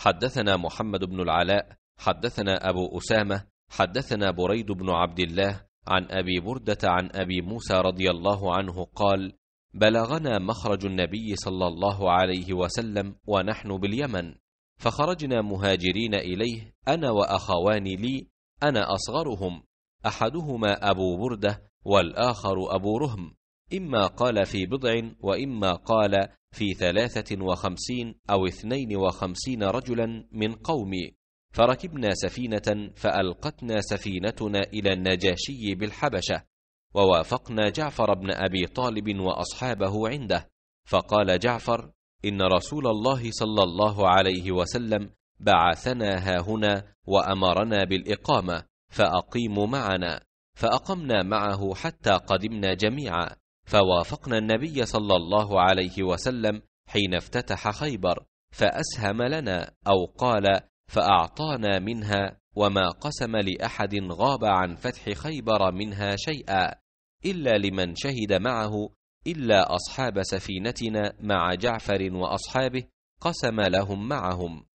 حدثنا محمد بن العلاء حدثنا أبو أسامة حدثنا بريد بن عبد الله عن أبي بردة عن أبي موسى رضي الله عنه قال بلغنا مخرج النبي صلى الله عليه وسلم ونحن باليمن فخرجنا مهاجرين إليه أنا وأخوان لي أنا أصغرهم أحدهما أبو بردة والآخر أبو رهم إما قال في بضع وإما قال في ثلاثة وخمسين أو اثنين وخمسين رجلا من قومي فركبنا سفينة فألقتنا سفينتنا إلى النجاشي بالحبشة ووافقنا جعفر بن أبي طالب وأصحابه عنده فقال جعفر إن رسول الله صلى الله عليه وسلم بعثنا ها هنا وأمرنا بالإقامة فأقيموا معنا فأقمنا معه حتى قدمنا جميعا فوافقنا النبي صلى الله عليه وسلم حين افتتح خيبر فاسهم لنا او قال فاعطانا منها وما قسم لاحد غاب عن فتح خيبر منها شيئا الا لمن شهد معه الا اصحاب سفينتنا مع جعفر واصحابه قسم لهم معهم